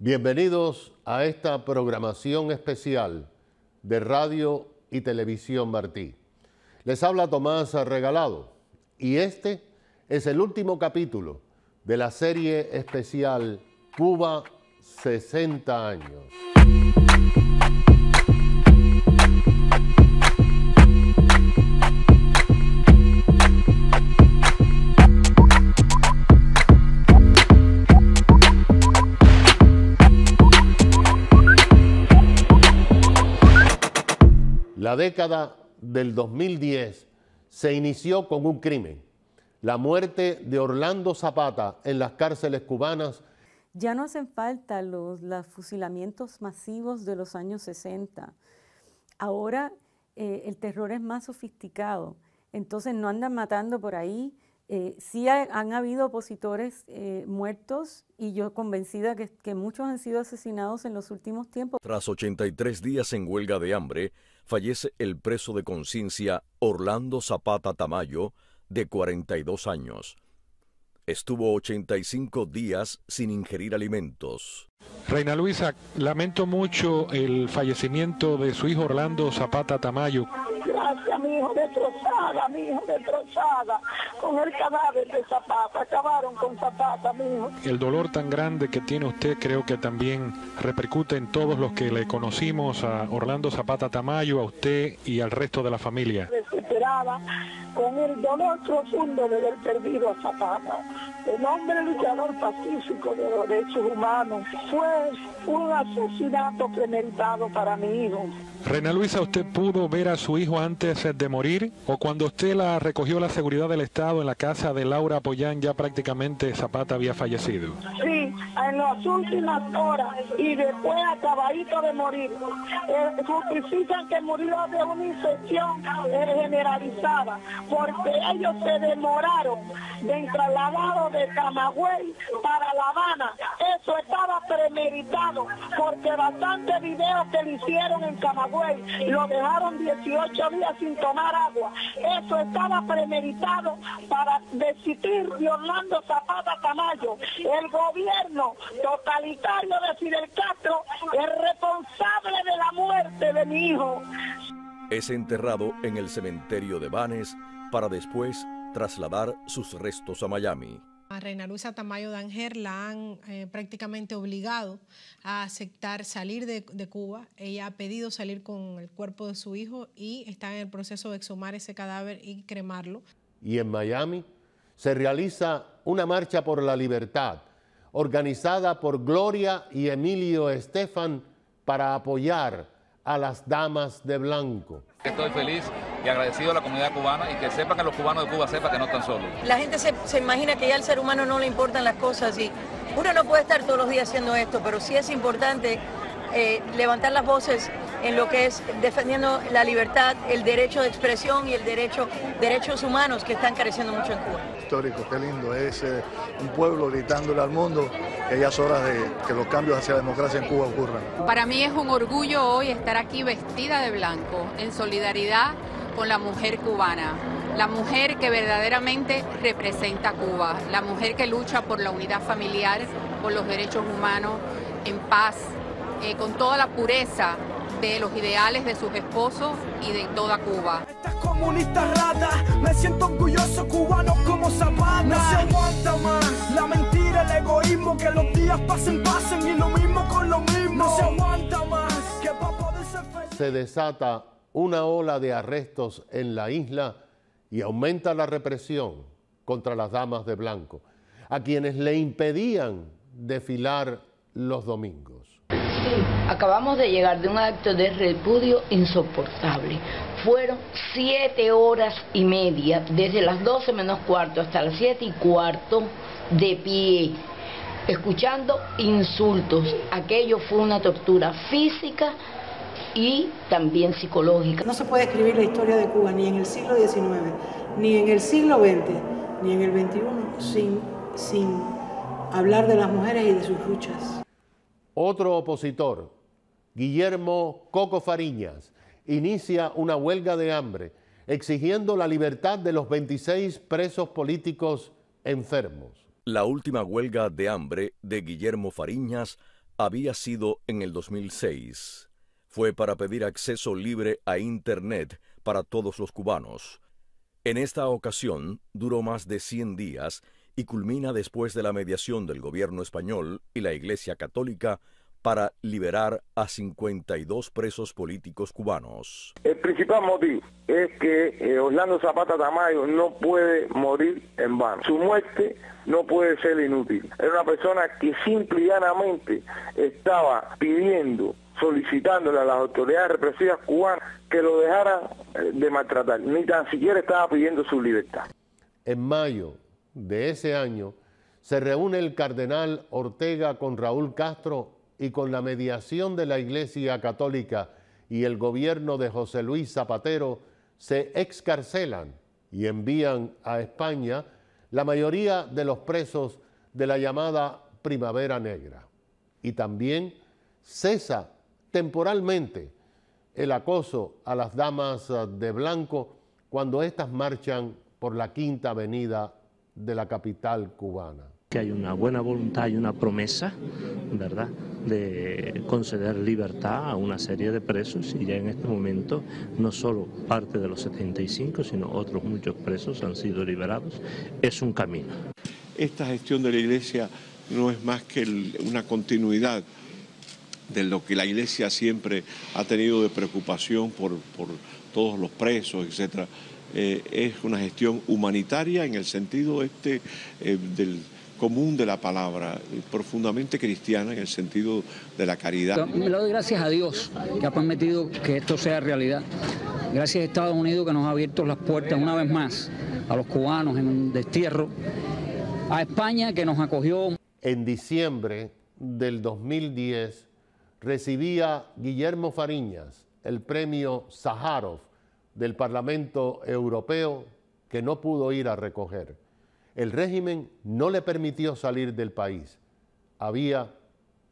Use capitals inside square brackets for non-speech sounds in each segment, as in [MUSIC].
Bienvenidos a esta programación especial de Radio y Televisión Martí. Les habla Tomás Regalado y este es el último capítulo de la serie especial Cuba 60 años. década del 2010 se inició con un crimen, la muerte de Orlando Zapata en las cárceles cubanas. Ya no hacen falta los, los fusilamientos masivos de los años 60. Ahora eh, el terror es más sofisticado, entonces no andan matando por ahí. Eh, sí han habido opositores eh, muertos y yo convencida que, que muchos han sido asesinados en los últimos tiempos. Tras 83 días en huelga de hambre, fallece el preso de conciencia Orlando Zapata Tamayo, de 42 años, Estuvo 85 días sin ingerir alimentos. Reina Luisa, lamento mucho el fallecimiento de su hijo Orlando Zapata Tamayo. Gracias, mi hijo destrozada, mi hijo destrozada, con el cadáver de Zapata, acabaron con Zapata, mi hijo. El dolor tan grande que tiene usted creo que también repercute en todos los que le conocimos, a Orlando Zapata Tamayo, a usted y al resto de la familia con el dolor profundo de haber perdido a Zapata. El hombre luchador pacífico de los derechos humanos fue un asesinato premeditado para mi hijo. Reina Luisa, ¿usted pudo ver a su hijo antes de morir? ¿O cuando usted la recogió la seguridad del Estado en la casa de Laura Apoyán ya prácticamente Zapata había fallecido? en las últimas horas y después acabadito de morir. Eh, justifican que murió de una infección eh, generalizada porque ellos se demoraron de trasladado de Camagüey para La Habana. Eso estaba premeditado porque bastantes videos que le hicieron en Camagüey lo dejaron 18 días sin tomar agua. Eso estaba premeditado para desistir de Orlando Zapata Tamayo. El gobierno totalitario de Fidel Castro es responsable de la muerte de mi hijo. Es enterrado en el cementerio de Banes para después trasladar sus restos a Miami. A Reina Luisa Tamayo Danger la han eh, prácticamente obligado a aceptar salir de, de, Cuba. Ella ha pedido salir con el cuerpo de su hijo y está en el proceso de exhumar ese cadáver y cremarlo. Y en Miami se realiza una marcha por la libertad organizada por Gloria y Emilio Estefan para apoyar a las damas de blanco. Estoy feliz y agradecido a la comunidad cubana y que sepan que los cubanos de Cuba sepan que no están solos. La gente se, imagina que ya al ser humano no le importan las cosas y uno no puede estar todos los días haciendo esto, pero sí es importante eh, levantar las voces en lo que es defendiendo la libertad, el derecho de expresión y el derecho, derechos humanos que están careciendo mucho en Cuba. Histórico, qué lindo, es eh, un pueblo gritándole al mundo que ya es hora de que los cambios hacia la democracia en Cuba ocurran. Para mí es un orgullo hoy estar aquí vestida de blanco, en solidaridad con la mujer cubana la mujer que verdaderamente representa a Cuba, la mujer que lucha por la unidad familiar, por los derechos humanos, en paz, eh, con toda la pureza de los ideales de sus esposos y de toda Cuba. Estas comunistas ratas, me siento orgulloso cubano como Zapata. No se aguanta más la mentira, el egoísmo, que los días pasen, pasen y lo mismo con lo mismo. No se aguanta más que para poder ser feliz. Se desata una ola de arrestos en la isla y aumenta la represión contra las damas de blanco, a quienes le impedían desfilar los domingos. Acabamos de llegar de un acto de repudio insoportable. Fueron siete horas y media, desde las 12 menos cuarto hasta las siete y cuarto, de pie, escuchando insultos. Aquello fue una tortura física y también psicológica. No se puede escribir la historia de Cuba ni en el siglo XIX, ni en el siglo XX, ni en el XXI, sin, sin hablar de las mujeres y de sus luchas. Otro opositor, Guillermo Coco Fariñas, inicia una huelga de hambre exigiendo la libertad de los 26 presos políticos enfermos. La última huelga de hambre de Guillermo Fariñas había sido en el 2006. Fue para pedir acceso libre a Internet para todos los cubanos. En esta ocasión duró más de 100 días y culmina después de la mediación del gobierno español y la Iglesia Católica para liberar a 52 presos políticos cubanos. El principal motivo es que eh, Orlando Zapata Tamayo no puede morir en vano. Su muerte no puede ser inútil. Era una persona que simple y llanamente estaba pidiendo, solicitándole a las autoridades represivas cubanas que lo dejaran eh, de maltratar. Ni tan siquiera estaba pidiendo su libertad. En mayo de ese año se reúne el cardenal Ortega con Raúl Castro y con la mediación de la Iglesia Católica y el gobierno de José Luis Zapatero se excarcelan y envían a España la mayoría de los presos de la llamada Primavera Negra. Y también cesa temporalmente el acoso a las damas de blanco cuando éstas marchan por la Quinta Avenida de la capital cubana. Que hay una buena voluntad y una promesa, ¿verdad?, de conceder libertad a una serie de presos y ya en este momento no solo parte de los 75, sino otros muchos presos han sido liberados. Es un camino. Esta gestión de la Iglesia no es más que una continuidad de lo que la Iglesia siempre ha tenido de preocupación por, por todos los presos, etcétera eh, es una gestión humanitaria en el sentido este eh, del común de la palabra, eh, profundamente cristiana en el sentido de la caridad. Me doy gracias a Dios que ha permitido que esto sea realidad. Gracias a Estados Unidos que nos ha abierto las puertas una vez más a los cubanos en un destierro, a España que nos acogió. En diciembre del 2010 recibía Guillermo Fariñas el premio Sájarov del Parlamento Europeo que no pudo ir a recoger. El régimen no le permitió salir del país. Había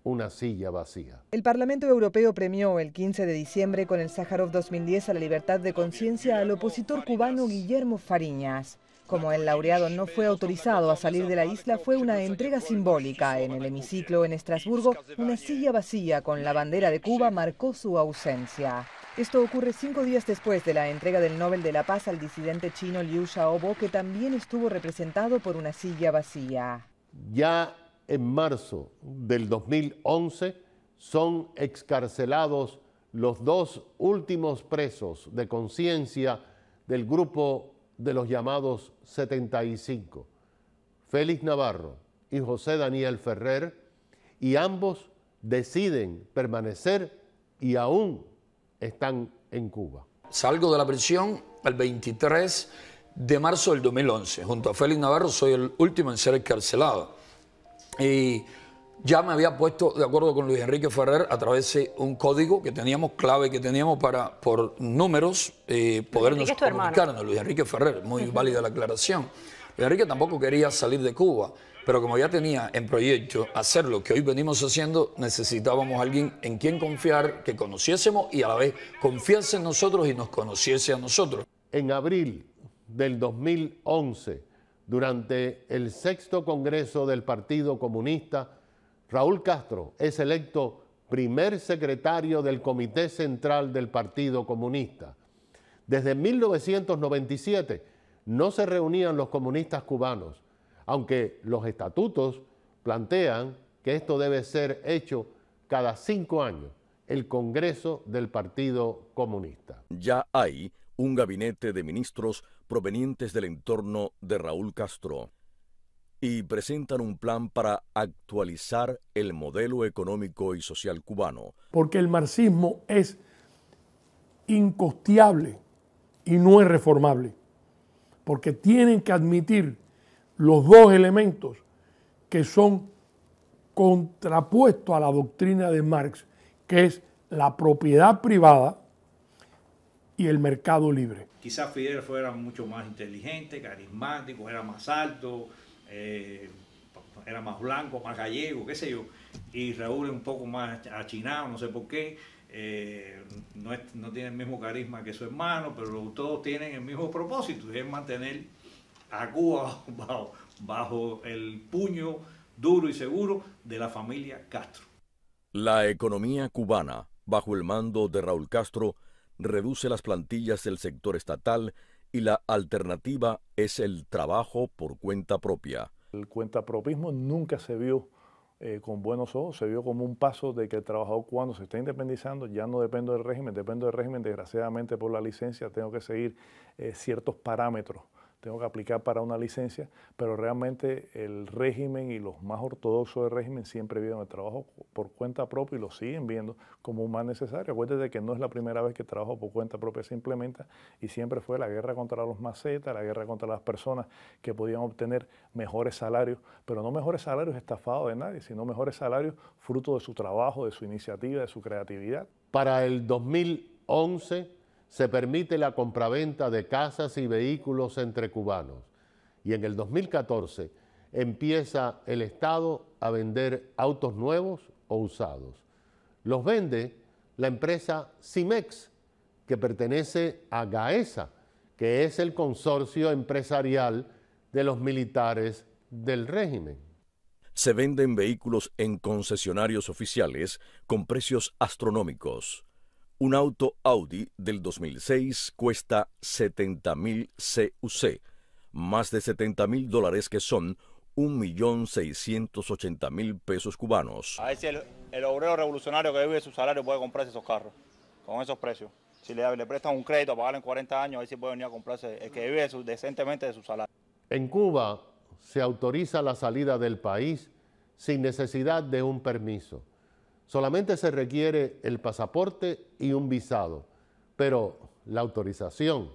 una silla vacía. El Parlamento Europeo premió el 15 de diciembre con el Sájarov 2010 a la libertad de conciencia al opositor cubano Guillermo Fariñas. Como el laureado no fue autorizado a salir de la isla, fue una entrega simbólica. En el hemiciclo en Estrasburgo, una silla vacía con la bandera de Cuba marcó su ausencia. Esto ocurre cinco días después de la entrega del Nobel de la Paz al disidente chino Liu Xiaobo, que también estuvo representado por una silla vacía. Ya en marzo del 2011 son excarcelados los dos últimos presos de conciencia del grupo de los llamados 75, Félix Navarro y José Daniel Ferrer, y ambos deciden permanecer y aún están en Cuba. Salgo de la prisión el 23 de marzo del 2011. Junto a Félix Navarro soy el último en ser encarcelado. Y ya me había puesto de acuerdo con Luis Enrique Ferrer a través de un código que teníamos, clave que teníamos para, por números, eh, podernos comunicar. comunicarnos. Luis Enrique Ferrer, muy [LAUGHS] válida la aclaración. Luis Enrique tampoco quería salir de Cuba. Pero como ya tenía en proyecto hacer lo que hoy venimos haciendo, necesitábamos alguien en quien confiar, que conociésemos y a la vez confiase en nosotros y nos conociese a nosotros. En abril del 2011, durante el sexto Congreso del Partido Comunista, Raúl Castro es electo primer secretario del Comité Central del Partido Comunista. Desde 1997 no se reunían los comunistas cubanos aunque los estatutos plantean que esto debe ser hecho cada cinco años, el Congreso del Partido Comunista. Ya hay un gabinete de ministros provenientes del entorno de Raúl Castro y presentan un plan para actualizar el modelo económico y social cubano. Porque el marxismo es incosteable y no es reformable, porque tienen que admitir los dos elementos que son contrapuestos a la doctrina de Marx, que es la propiedad privada y el mercado libre. Quizás Fidel fuera mucho más inteligente, carismático, era más alto, eh, era más blanco, más gallego, qué sé yo, y Raúl es un poco más achinado, no sé por qué, eh, no, no tiene el mismo carisma que su hermano, pero todos tienen el mismo propósito, es mantener a [LAUGHS] bajo, el puño duro y seguro de la familia Castro. La economía cubana, bajo el mando de Raúl Castro, reduce las plantillas del sector estatal y la alternativa es el trabajo por cuenta propia. El cuentapropismo nunca se vio eh, con buenos ojos, se vio como un paso de que el trabajador cuando se está independizando ya no dependo del régimen, dependo del régimen desgraciadamente por la licencia, tengo que seguir eh, ciertos parámetros tengo que aplicar para una licencia, pero realmente el régimen y los más ortodoxos del régimen siempre vieron el trabajo por cuenta propia y lo siguen viendo como más necesario. Acuérdate que no es la primera vez que el trabajo por cuenta propia se implementa y siempre fue la guerra contra los macetas, la guerra contra las personas que podían obtener mejores salarios, pero no mejores salarios estafados de nadie, sino mejores salarios fruto de su trabajo, de su iniciativa, de su creatividad. Para el 2011 se permite la compraventa de casas y vehículos entre cubanos. Y en el 2014 empieza el Estado a vender autos nuevos o usados. Los vende la empresa Cimex, que pertenece a GAESA, que es el consorcio empresarial de los militares del régimen. Se venden vehículos en concesionarios oficiales con precios astronómicos. Un auto Audi del 2006 cuesta 70.000 CUC, más de mil dólares que son 1.680.000 pesos cubanos. A ver si el, obrero revolucionario que vive su salario puede comprarse esos carros con esos precios. Si le, le prestan un crédito a pagar en 40 años, ahí sí puede venir a comprarse el que vive decentemente de su salario. En Cuba se autoriza la salida del país sin necesidad de un permiso. Solamente se requiere el pasaporte y un visado, pero la autorización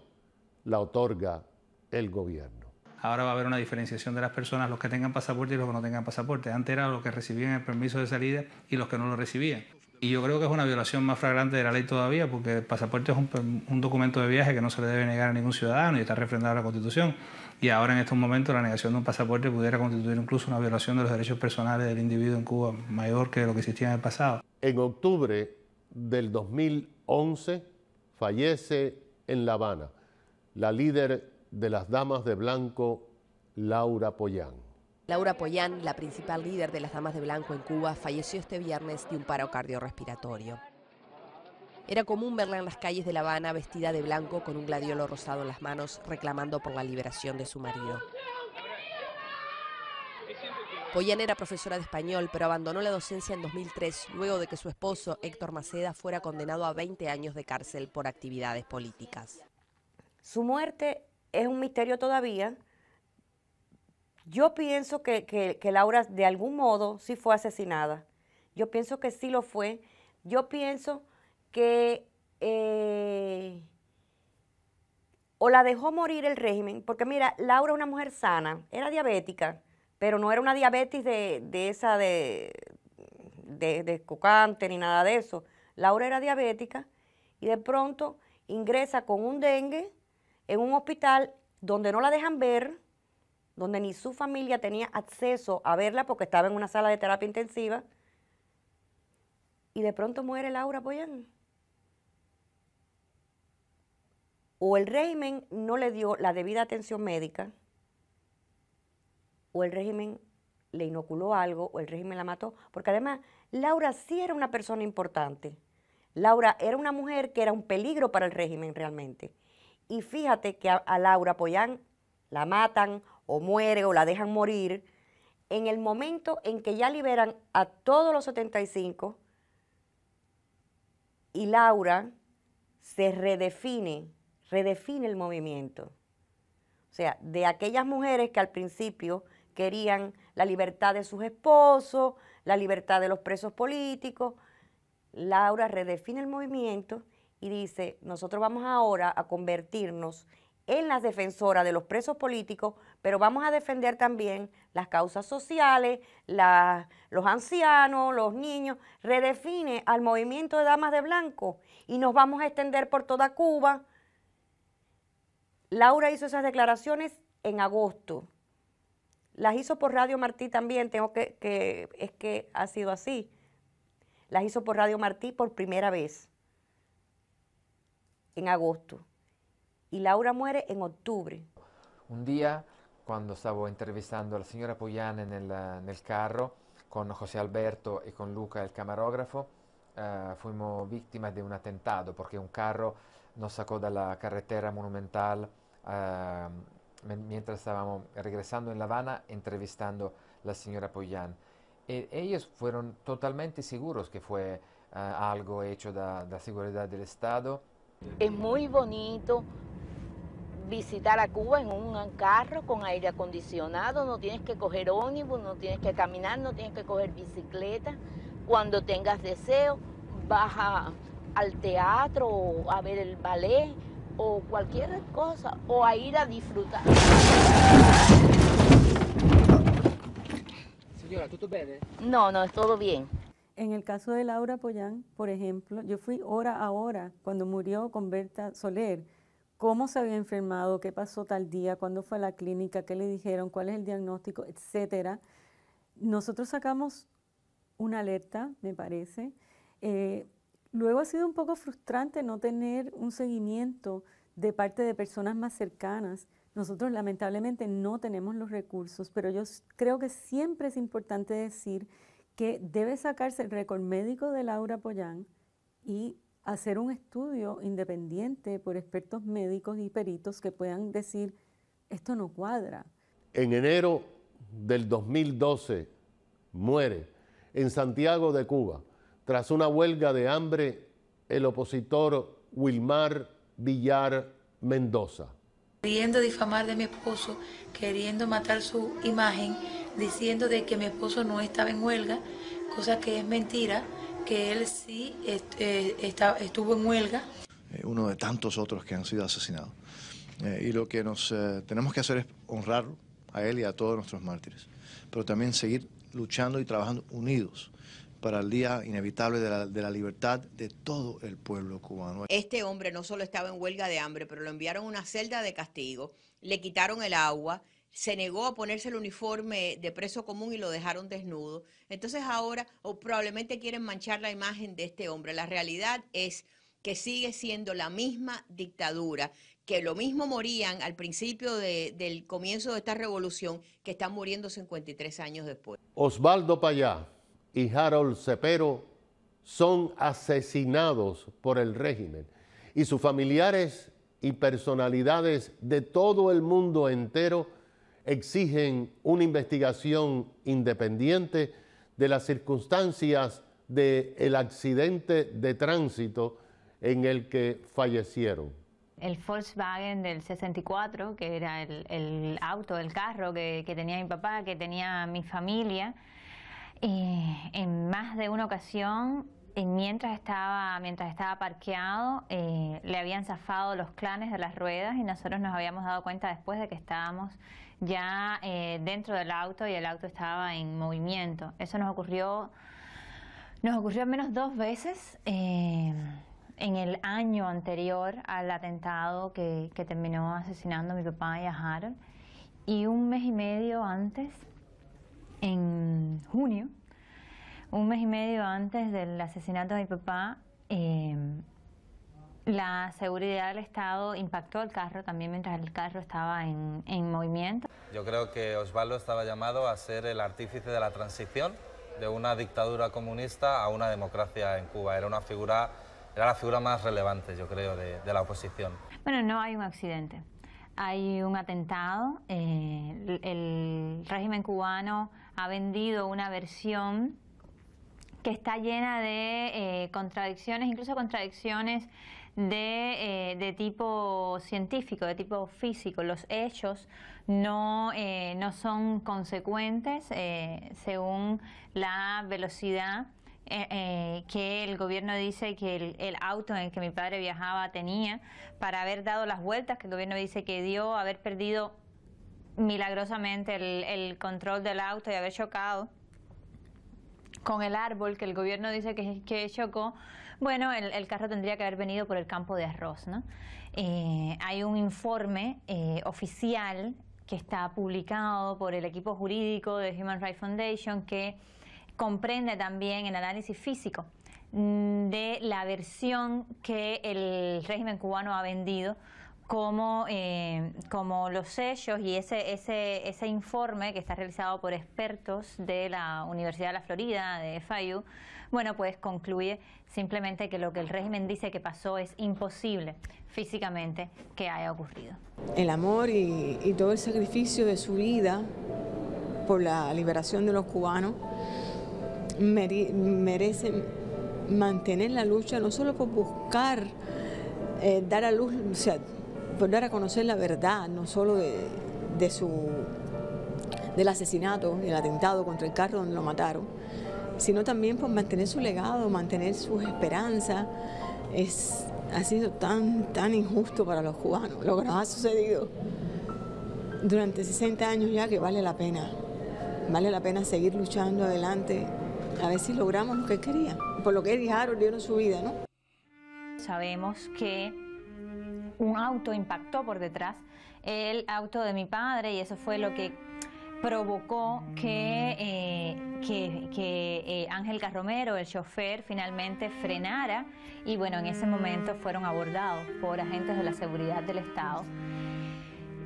la otorga el gobierno. Ahora va a haber una diferenciación de las personas, los que tengan pasaporte y los que no tengan pasaporte. Antes era los que recibían el permiso de salida y los que no lo recibían. Y yo creo que es una violación más flagrante de la ley todavía, porque el pasaporte es un, documento de viaje que no se le debe negar a ningún ciudadano y está refrendado la Constitución. Y ahora, en estos momentos, la negación de un pasaporte pudiera constituir incluso una violación de los derechos personales del individuo en Cuba mayor que lo que existía en el pasado. En octubre del 2011 fallece en La Habana la líder de las Damas de Blanco, Laura Pollán. Laura Poyán, la principal líder de las Damas de Blanco en Cuba, falleció este viernes de un paro cardiorrespiratorio. Era común verla en las calles de La Habana vestida de blanco con un gladiolo rosado en las manos reclamando por la liberación de su marido. Poyán era profesora de español, pero abandonó la docencia en 2003 luego de que su esposo, Héctor Maceda, fuera condenado a 20 años de cárcel por actividades políticas. Su muerte es un misterio todavía, yo pienso que, Laura de algún modo sí fue asesinada. Yo pienso que sí lo fue. Yo pienso que eh, o la dejó morir el régimen, porque mira, Laura es una mujer sana, era diabética, pero no era una diabetes de, de esa de, de, de cocante ni nada de eso. Laura era diabética y de pronto ingresa con un dengue en un hospital donde no la dejan ver, donde ni su familia tenía acceso a verla porque estaba en una sala de terapia intensiva. Y de pronto muere Laura Poyán. O el régimen no le dio la debida atención médica, o el régimen le inoculó algo, o el régimen la mató. Porque además, Laura sí era una persona importante. Laura era una mujer que era un peligro para el régimen realmente. Y fíjate que a, Laura Poyán la matan o muere o la dejan morir, en el momento en que ya liberan a todos los 75 y Laura se redefine, redefine el movimiento. O sea, de aquellas mujeres que al principio querían la libertad de sus esposos, la libertad de los presos políticos, Laura redefine el movimiento y dice, nosotros vamos ahora a convertirnos en las defensoras de los presos políticos, pero vamos a defender también las causas sociales, los ancianos, los niños. Redefine al movimiento de Damas de Blanco y nos vamos a extender por toda Cuba. Laura hizo esas declaraciones en agosto. Las hizo por Radio Martí también, tengo que es que ha sido así. Las hizo por Radio Martí por primera vez en agosto y Laura muere en octubre. Un día, cuando estaba entrevistando a la señora Puyana ah, en el, carro, con José Alberto y con Luca, el camarógrafo, ah, fuimos víctimas de un atentado porque un carro nos sacó de la carretera monumental ah, mientras estábamos regresando en La Habana entrevistando a la señora Poyán. ¿Y e-, ellos fueron totalmente seguros que fue algo hecho de la seguridad del Estado. Es muy bonito visitar a Cuba en un carro con aire acondicionado, no tienes que coger ónibus, no tienes que caminar, no tienes que coger bicicleta. Cuando tengas deseo, baja al teatro o a ver el ballet o cualquier cosa, o a ir a disfrutar. Señora, ¿tú bien? No, no, es todo bien. En el caso de Laura Pollán, por ejemplo, yo fui hora a hora cuando murió con Berta Soler cómo se había enfermado, qué pasó tal día, cuándo fue a la clínica, qué le dijeron, cuál es el diagnóstico, etcétera. Nosotros sacamos una alerta, me parece. Eh, luego ha sido un poco frustrante no tener un seguimiento de parte de personas más cercanas. Nosotros lamentablemente no tenemos los recursos, pero yo creo que siempre es importante decir que debe sacarse el récord médico de Laura Pollán y hacer un estudio independiente por expertos médicos y peritos que puedan decir, esto no cuadra. En enero del 2012 muere en Santiago de Cuba, tras una huelga de hambre, el opositor Wilmar Villar Mendoza. Queriendo difamar de mi esposo, queriendo matar su imagen, diciendo de que mi esposo no estaba en huelga, cosa que es mentira que él sí eh, estuvo en huelga. Eh, uno de tantos otros que han sido asesinados. Eh, y lo que nos tenemos que hacer es honrarlo a él y a todos nuestros mártires, pero también seguir luchando y trabajando unidos para el día inevitable de la, de la, libertad de todo el pueblo cubano. Este hombre no solo estaba en huelga de hambre, pero lo enviaron a una celda de castigo, le quitaron el agua, se negó a ponerse el uniforme de preso común y lo dejaron desnudo. Entonces ahora o probablemente quieren manchar la imagen de este hombre. La realidad es que sigue siendo la misma dictadura, que lo mismo morían al principio del comienzo de esta revolución, que están muriendo 53 años después. Osvaldo Payá y Harold Cepero son asesinados por el régimen y sus familiares y personalidades de todo el mundo entero exigen una investigación independiente de las circunstancias del accidente de tránsito en el que fallecieron. El Volkswagen del 64, que era el, auto, el carro que, tenía mi papá, que tenía mi familia, eh, en más de una ocasión, eh, mientras, estaba, mientras estaba parqueado, eh, le habían zafado los clanes de las ruedas y nosotros nos habíamos dado cuenta después de que estábamos ya eh, dentro del auto y el auto estaba en movimiento. Eso nos ocurrió, nos ocurrió al menos dos veces eh, en el año anterior al atentado que, terminó asesinando a mi papá y a Harold. Y un mes y medio antes, en junio, un mes y medio antes del asesinato de mi papá, eh, la seguridad del Estado impactó el carro también mientras el carro estaba en, movimiento. Yo creo que Osvaldo estaba llamado a ser el artífice de la transición de una dictadura comunista a una democracia en Cuba. Era una figura, era la figura más relevante, yo creo, de, la oposición. Bueno, no hay un accidente. Hay un atentado. Eh, el, régimen cubano ha vendido una versión que está llena de eh, contradicciones, incluso contradicciones eh, de, tipo científico, de tipo físico. Los hechos no, eh, no son consecuentes eh, según la velocidad que el gobierno dice que el, auto en el que mi padre viajaba tenía, para haber dado las vueltas que el gobierno dice que dio, haber perdido milagrosamente el, control del auto y haber chocado con el árbol que el gobierno dice que, que chocó, bueno, el, carro tendría que haber venido por el campo de arroz, ¿no? Eh, hay un informe eh, oficial que está publicado por el equipo jurídico de Human Rights Foundation que comprende también el análisis físico de la versión que el régimen cubano ha vendido como, eh, como los sellos y ese, ese, ese informe que está realizado por expertos de la Universidad de la Florida, de FIU, bueno, pues concluye simplemente que lo que el régimen dice que pasó es imposible físicamente que haya ocurrido. El amor y, todo el sacrificio de su vida por la liberación de los cubanos merece merecen mantener la lucha no solo por buscar eh, dar a luz, o sea, por dar a conocer la verdad, no solo de, su del asesinato, el atentado contra el carro donde lo mataron, sino también por mantener su legado, mantener sus esperanzas. Es, ha sido tan, tan injusto para los cubanos lo que nos ha sucedido durante 60 años ya que vale la pena. Vale la pena seguir luchando adelante, a ver si logramos lo que querían, por lo que dijeron, dieron ah, su vida, ¿no? Sabemos que un auto impactó por detrás el auto de mi padre y eso fue lo que provocó que, eh, eh, Ángel Carromero, el chofer, finalmente frenara y bueno, en ese momento fueron abordados por agentes de la seguridad del Estado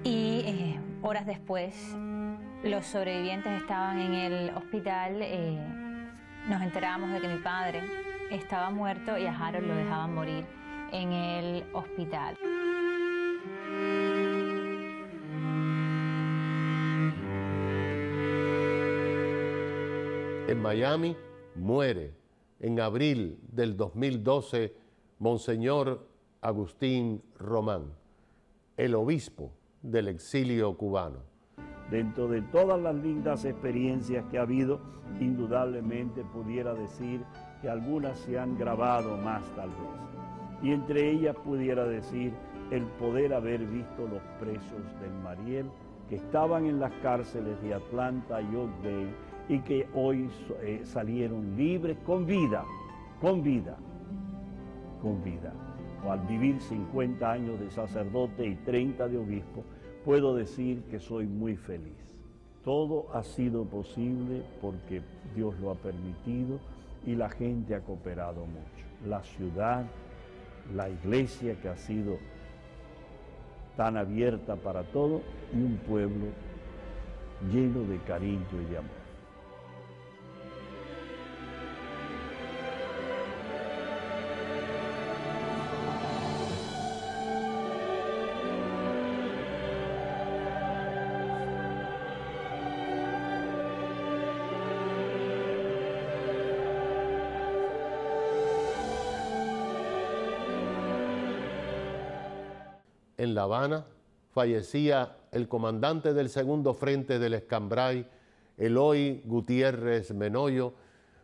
y eh, horas después los sobrevivientes estaban en el hospital, nos enterábamos de que mi padre estaba muerto y a Harold lo dejaban morir en el hospital. en Miami, muere en abril del 2012 Monseñor Agustín Román, el obispo del exilio cubano. Dentro de todas las lindas experiencias que ha habido, indudablemente pudiera decir que algunas se han grabado más tal vez. Y entre ellas pudiera decir el poder haber visto los presos del Mariel que estaban en las cárceles de Atlanta y Oakdale y que hoy eh, salieron libres con vida, con vida, con vida. al vivir 50 años de sacerdote y 30 de obispo, puedo decir que soy muy feliz. Todo ha sido posible porque Dios lo ha permitido y la gente ha cooperado mucho. La ciudad, la iglesia que ha sido tan abierta para todo y un pueblo lleno de cariño y de amor. La Habana fallecía el comandante del segundo frente del Escambray, Eloy Gutiérrez Menoyo,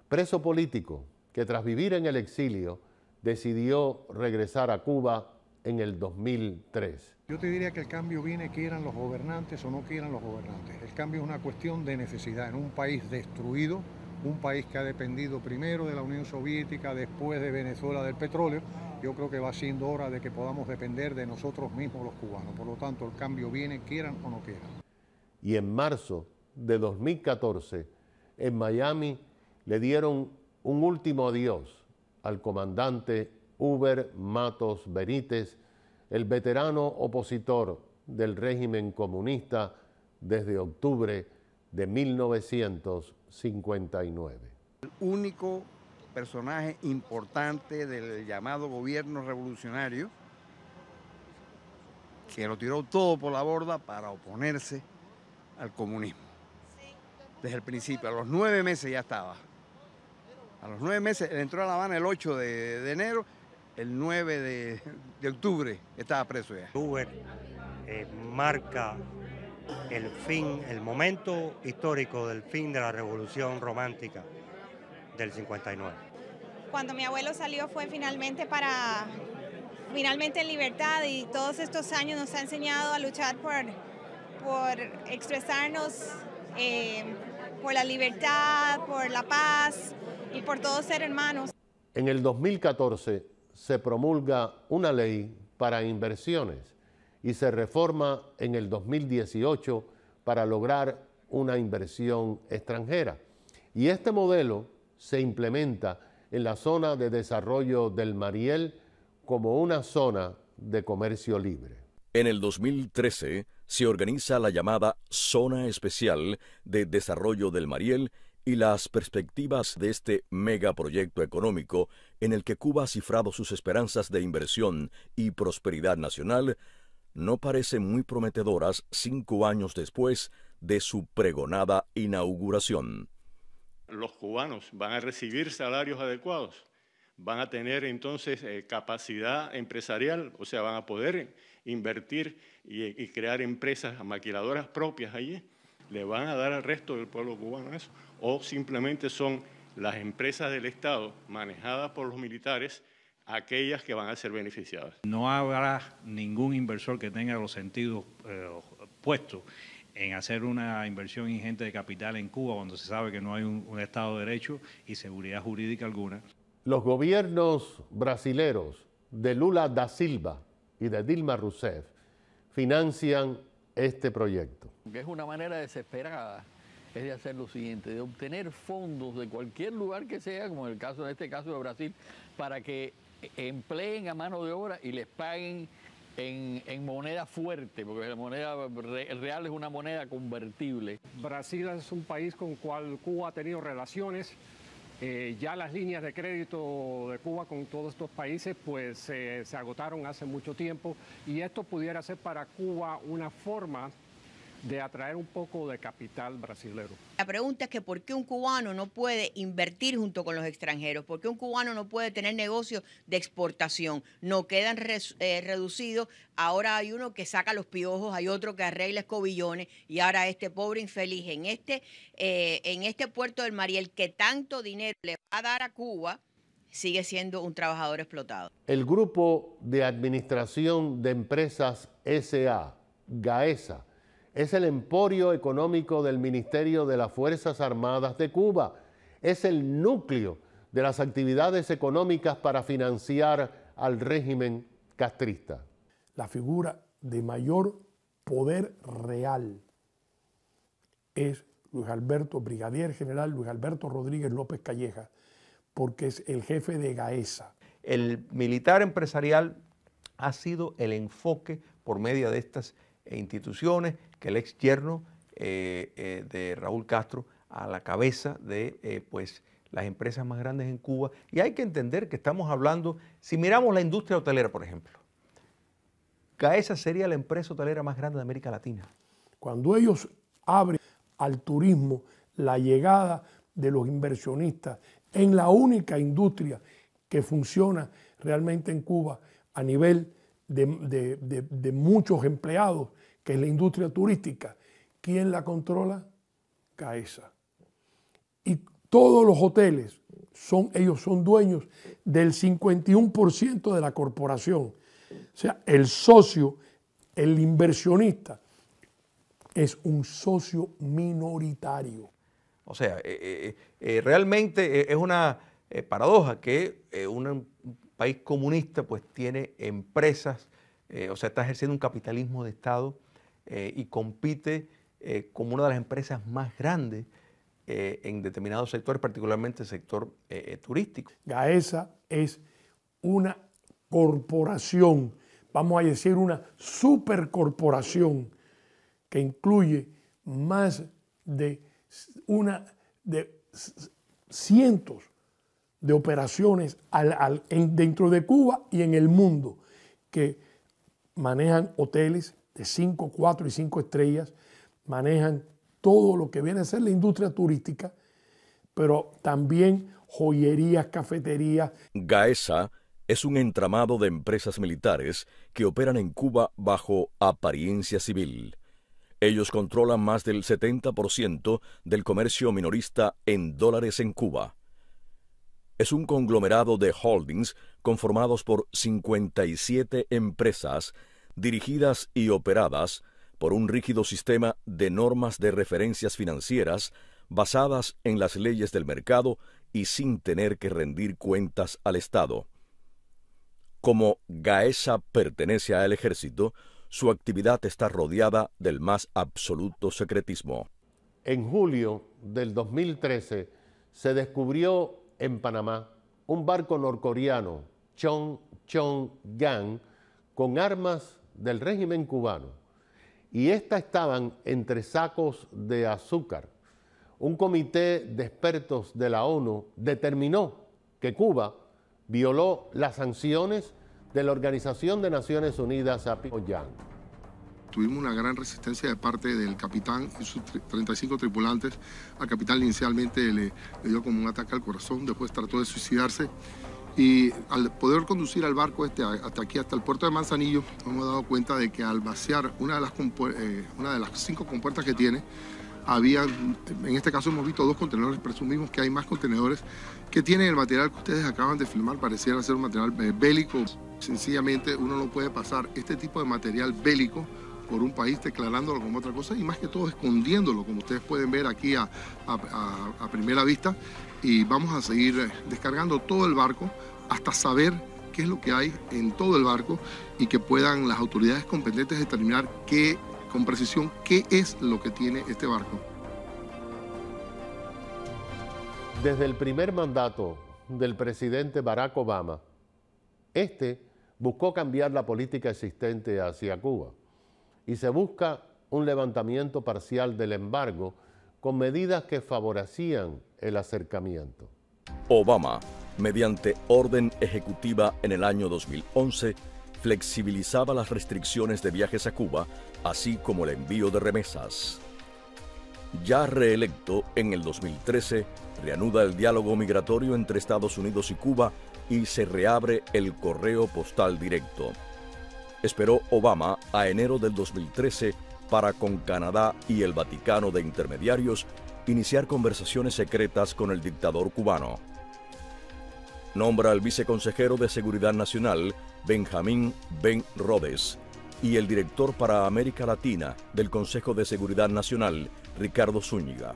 preso político que tras vivir en el exilio decidió regresar a Cuba en el 2003. Yo te diría que el cambio viene quieran los gobernantes o no quieran los gobernantes. El cambio es una cuestión de necesidad. En un país destruido, un país que ha dependido primero de la Unión Soviética, después de Venezuela del petróleo, yo creo que va siendo hora de que podamos depender de nosotros mismos los cubanos. Por lo tanto, el cambio viene, quieran o no quieran. Y en marzo de 2014, en Miami, le dieron un último adiós al comandante Uber Matos Benítez, el veterano opositor del régimen comunista desde octubre de 1959. El único personaje importante del llamado gobierno revolucionario, que lo tiró todo por la borda para oponerse al comunismo. Desde el principio, a los nueve meses ya estaba. A los nueve meses, él entró a La Habana el 8 de, enero, el 9 de, octubre estaba preso ya. Uber eh, marca el fin, el momento histórico del fin de la revolución romántica del 59 cuando mi abuelo salió fue finalmente para, finalmente en libertad y todos estos años nos ha enseñado a luchar por, por expresarnos, eh, por la libertad, por la paz y por todos ser hermanos. En el 2014 se promulga una ley para inversiones y se reforma en el 2018 para lograr una inversión extranjera. Y este modelo se implementa en la zona de desarrollo del Mariel como una zona de comercio libre. En el 2013 se organiza la llamada Zona Especial de Desarrollo del Mariel y las perspectivas de este megaproyecto económico en el que Cuba ha cifrado sus esperanzas de inversión y prosperidad nacional no parecen muy prometedoras cinco años después de su pregonada inauguración los cubanos van a recibir salarios adecuados, van a tener entonces eh, capacidad empresarial, o sea, van a poder invertir y, crear empresas maquiladoras propias allí. ¿Le van a dar al resto del pueblo cubano eso? ¿O simplemente son las empresas del Estado manejadas por los militares aquellas que van a ser beneficiadas? No habrá ningún inversor que tenga los sentidos eh, puestos en hacer una inversión ingente de capital en Cuba cuando se sabe que no hay un, Estado de Derecho y seguridad jurídica alguna. Los gobiernos brasileros de Lula da Silva y de Dilma Rousseff financian este proyecto. Es una manera desesperada es de hacer lo siguiente, de obtener fondos de cualquier lugar que sea, como el caso en este caso de Brasil, para que empleen a mano de obra y les paguen en, moneda fuerte, porque la moneda real es una moneda convertible. Brasil es un país con cual Cuba ha tenido relaciones. Eh, ya las líneas de crédito de Cuba con todos estos países pues eh, se agotaron hace mucho tiempo y esto pudiera ser para Cuba una forma de atraer un poco de capital brasilero. La pregunta es que por qué un cubano no puede invertir junto con los extranjeros, por qué un cubano no puede tener negocios de exportación, no quedan eh, reducidos, ahora hay uno que saca los piojos, hay otro que arregla escobillones y ahora este pobre infeliz en este, eh, en este puerto del Mariel que tanto dinero le va a dar a Cuba sigue siendo un trabajador explotado. El grupo de administración de empresas SA, GAESA, es el emporio económico del Ministerio de las Fuerzas Armadas de Cuba, es el núcleo de las actividades económicas para financiar al régimen castrista. La figura de mayor poder real es Luis Alberto, brigadier general Luis Alberto Rodríguez López Calleja, porque es el jefe de GAESA. El militar empresarial ha sido el enfoque por medio de estas instituciones que el ex eh, eh, de Raúl Castro a la cabeza de eh, pues, las empresas más grandes en Cuba. Y hay que entender que estamos hablando, si miramos la industria hotelera, por ejemplo, Caesa sería la empresa hotelera más grande de América Latina. Cuando ellos abren al turismo la llegada de los inversionistas en la única industria que funciona realmente en Cuba a nivel de muchos empleados, que es la industria turística. ¿Quién la controla? Caesa. Y todos los hoteles, son, ellos son dueños del 51% de la corporación. O sea, el socio, el inversionista, es un socio minoritario. O sea, eh, eh, eh, realmente es una paradoja que un país comunista pues tiene empresas, o sea, está ejerciendo un capitalismo de Estado eh, y compite eh, como una de las empresas más grandes eh, en determinados sectores, particularmente el sector turístico. Gaesa es una corporación, vamos a decir una supercorporación que incluye más de una de cientos de operaciones dentro de Cuba y en el mundo que manejan hoteles, de 5, 4 y 5 estrellas, manejan todo lo que viene a ser la industria turística, pero también joyerías, cafeterías. Gaesa es un entramado de empresas militares que operan en Cuba bajo apariencia civil. Ellos controlan más del 70% del comercio minorista en dólares en Cuba. Es un conglomerado de holdings conformados por 57 empresas dirigidas y operadas por un rígido sistema de normas de referencias financieras basadas en las leyes del mercado y sin tener que rendir cuentas al Estado. Como Gaesa pertenece al ejército, su actividad está rodeada del más absoluto secretismo. En julio del 2013 se descubrió en Panamá un barco norcoreano, Chong Chong Gang, con armas del régimen cubano y estas estaban entre sacos de azúcar. Un comité de expertos de la ONU determinó que Cuba violó las sanciones de la Organización de Naciones Unidas a Pyongyang. Tuvimos una gran resistencia de parte del capitán y sus 35 tripulantes. Al capitán inicialmente le dio como un ataque al corazón, después trató de suicidarse y al poder conducir al barco este hasta aquí, hasta el puerto de Manzanillo, hemos dado cuenta de que al vaciar eh, una de las, cinco compuertas que tiene, había, en este caso hemos visto dos contenedores, presumimos que hay más contenedores que tienen el material que ustedes acaban de filmar, pareciera ser un material eh, bélico. Sencillamente uno no puede pasar este tipo de material bélico por un país declarándolo como otra cosa y más que todo escondiéndolo, como ustedes pueden ver aquí a primera vista, y vamos a seguir eh, descargando todo el barco hasta saber qué es lo que hay en todo el barco y que puedan las autoridades competentes determinar qué, con precisión qué es lo que tiene este barco. Desde el primer mandato del presidente Barack Obama, este buscó cambiar la política existente hacia Cuba y se busca un levantamiento parcial del embargo con medidas que favorecían el acercamiento. Obama, mediante orden ejecutiva en el año 2011, flexibilizaba las restricciones de viajes a Cuba, así como el envío de remesas. Ya reelecto en el 2013, reanuda el diálogo migratorio entre Estados Unidos y Cuba y se reabre el correo postal directo. Esperó Obama a enero del 2013 para con Canadá y el Vaticano de intermediarios iniciar conversaciones secretas con el dictador cubano. Nombra al viceconsejero de Seguridad Nacional, Benjamín Ben Rodes y el director para América Latina del Consejo de Seguridad Nacional, Ricardo Zúñiga.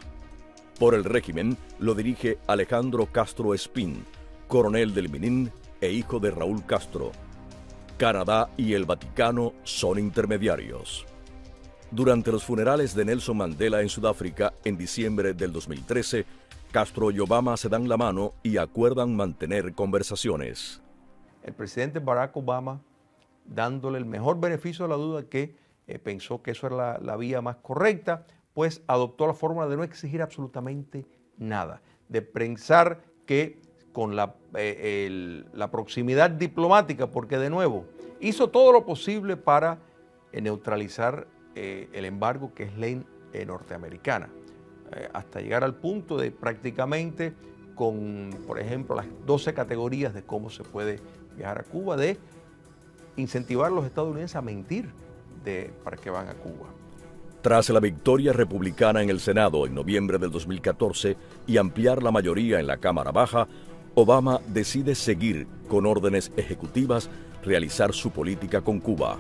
Por el régimen lo dirige Alejandro Castro Espín, coronel del Minin e hijo de Raúl Castro. Canadá y el Vaticano son intermediarios. Durante los funerales de Nelson Mandela en Sudáfrica en diciembre del 2013, Castro y Obama se dan la mano y acuerdan mantener conversaciones. El presidente Barack Obama dándole el mejor beneficio a la duda que eh, pensó que eso era la, vía más correcta, pues adoptó la fórmula de no exigir absolutamente nada, de pensar que con eh, la, proximidad diplomática, porque de nuevo hizo todo lo posible para eh, neutralizar eh, el embargo que es ley eh, norteamericana, eh, hasta llegar al punto de prácticamente con, por ejemplo, las 12 categorías de cómo se puede viajar a Cuba, de incentivar a los estadounidenses a mentir de, para que van a Cuba. Tras la victoria republicana en el Senado en noviembre del 2014 y ampliar la mayoría en la Cámara Baja, Obama decide seguir con órdenes ejecutivas realizar su política con Cuba.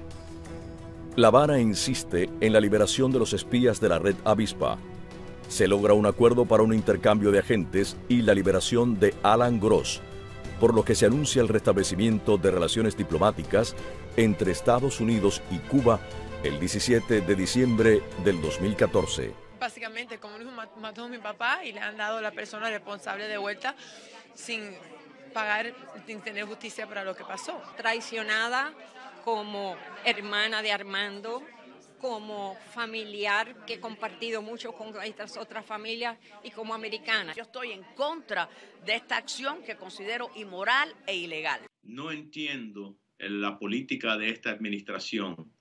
La Habana insiste en la liberación de los espías de la red Avispa. Se logra un acuerdo para un intercambio de agentes y la liberación de Alan Gross, por lo que se anuncia el restablecimiento de relaciones diplomáticas entre Estados Unidos y Cuba el 17 de diciembre del 2014. Básicamente, como dijo, mató mi papá y le han dado la persona responsable de vuelta sin pagar, sin tener justicia para lo que pasó. Traicionada, como hermana de Armando, como familiar que he compartido mucho con estas otras familias y como americana. Yo estoy en contra de esta acción que considero inmoral e ilegal. No entiendo la política de esta administración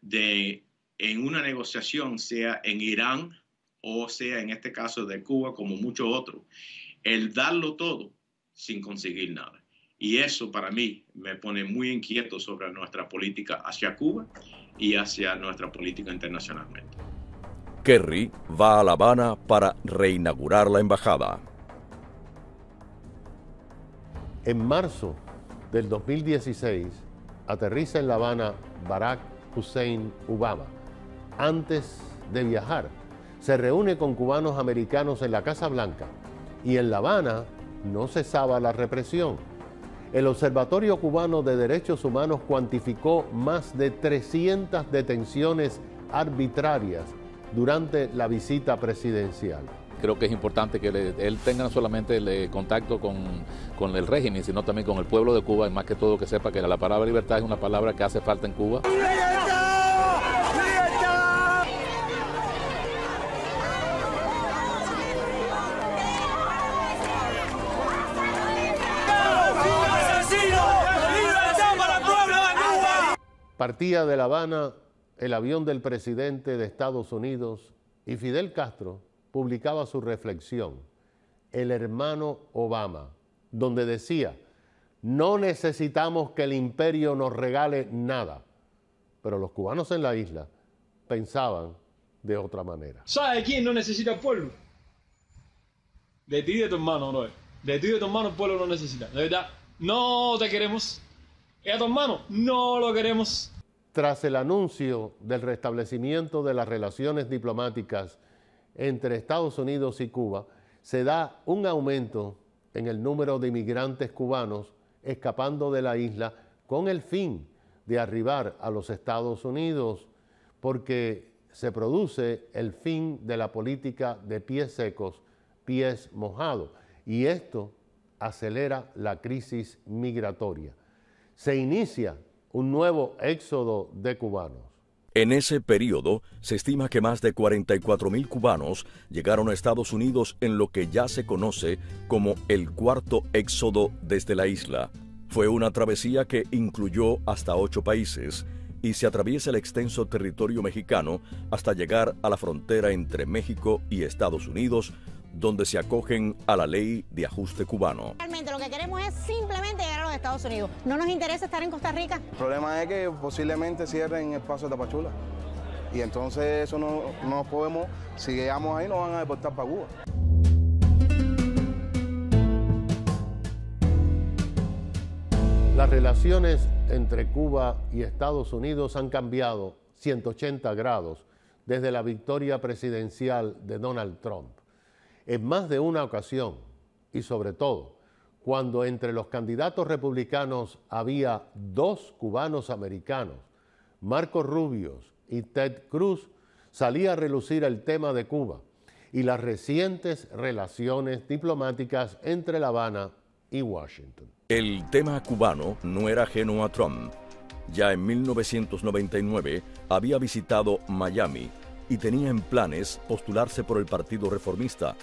de en una negociación, sea en Irán o sea en este caso de Cuba como muchos otros, el darlo todo sin conseguir nada. Y eso para mí me pone muy inquieto sobre nuestra política hacia Cuba y hacia nuestra política internacionalmente. Kerry va a La Habana para reinaugurar la embajada. En marzo del 2016 aterriza en La Habana Barack Hussein Obama. Antes de viajar, se reúne con cubanos americanos en la Casa Blanca y en La Habana no cesaba la represión el Observatorio Cubano de Derechos Humanos cuantificó más de 300 detenciones arbitrarias durante la visita presidencial creo que es importante que él tenga solamente el eh, contacto con, con, el régimen, sino también con el pueblo de Cuba y más que todo que sepa que la palabra libertad es una palabra que hace falta en Cuba. Partía de La Habana el avión del presidente de Estados Unidos y Fidel Castro publicaba su reflexión, El hermano Obama, donde decía, no necesitamos que el imperio nos regale nada, pero los cubanos en la isla pensaban de otra manera. ¿Sabe quién no necesita el pueblo? De ti y de tu hermano, ¿no? De ti y de tu hermano el pueblo no necesita. De verdad, no te queremos. Y a tu hermano, no lo queremos tras el anuncio del restablecimiento de las relaciones diplomáticas entre Estados Unidos y Cuba, se da un aumento en el número de inmigrantes cubanos escapando de la isla con el fin de arribar a los Estados Unidos, porque se produce el fin de la política de pies secos, pies mojados, y esto acelera la crisis migratoria. Se inicia un nuevo éxodo de cubanos. En ese periodo, se estima que más de 44 mil cubanos llegaron a Estados Unidos en lo que ya se conoce como el cuarto éxodo desde la isla. Fue una travesía que incluyó hasta ocho países y se atraviesa el extenso territorio mexicano hasta llegar a la frontera entre México y Estados Unidos donde se acogen a la ley de ajuste cubano. Realmente lo que queremos es simplemente llegar a los Estados Unidos. No nos interesa estar en Costa Rica. El problema es que posiblemente cierren el paso de Tapachula. Y entonces eso no, no podemos, si llegamos ahí nos van a deportar para Cuba. Las relaciones entre Cuba y Estados Unidos han cambiado 180 grados desde la victoria presidencial de Donald Trump en más de una ocasión y sobre todo cuando entre los candidatos republicanos había dos cubanos americanos, Marcos Rubios y Ted Cruz, salía a relucir el tema de Cuba y las recientes relaciones diplomáticas entre La Habana y Washington. El tema cubano no era ajeno a Trump. Ya en 1999 había visitado Miami y tenía en planes postularse por el Partido Reformista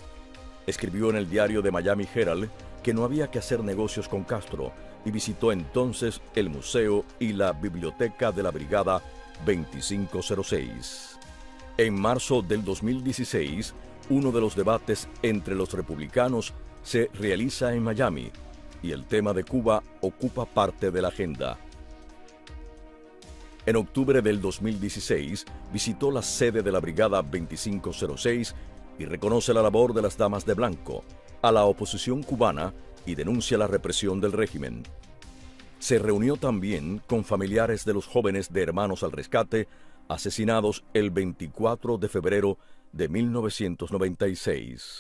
Escribió en el diario de Miami Herald que no había que hacer negocios con Castro y visitó entonces el museo y la biblioteca de la Brigada 2506. En marzo del 2016, uno de los debates entre los republicanos se realiza en Miami y el tema de Cuba ocupa parte de la agenda. En octubre del 2016 visitó la sede de la Brigada 2506 y reconoce la labor de las damas de blanco, a la oposición cubana y denuncia la represión del régimen. Se reunió también con familiares de los jóvenes de Hermanos al Rescate, asesinados el 24 de febrero de 1996.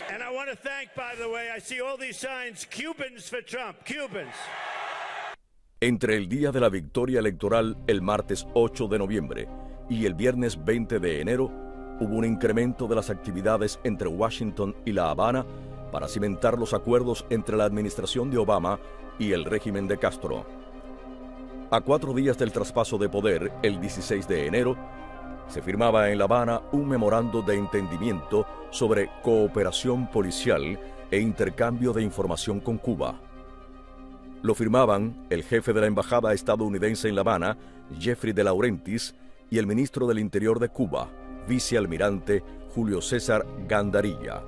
Entre el día de la victoria electoral, el martes 8 de noviembre, y el viernes 20 de enero, hubo un incremento de las actividades entre Washington y La Habana para cimentar los acuerdos entre la administración de Obama y el régimen de Castro. A cuatro días del traspaso de poder, el 16 de enero, se firmaba en La Habana un memorando de entendimiento sobre cooperación policial e intercambio de información con Cuba. Lo firmaban el jefe de la embajada estadounidense en La Habana, Jeffrey de Laurentis, y el ministro del Interior de Cuba, vicealmirante Julio César Gandarilla.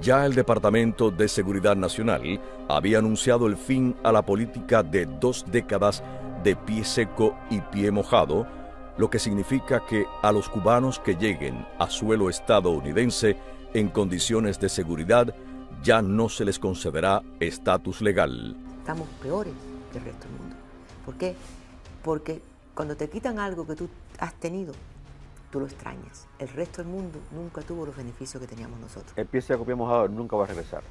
Ya el Departamento de Seguridad Nacional había anunciado el fin a la política de dos décadas de pie seco y pie mojado, lo que significa que a los cubanos que lleguen a suelo estadounidense en condiciones de seguridad ya no se les concederá estatus legal. Estamos peores que el resto del mundo. ¿Por qué? Porque cuando te quitan algo que tú has tenido, tú lo extrañas. El resto del mundo nunca tuvo los beneficios que teníamos nosotros. El pie se copia mojado nunca va a regresar.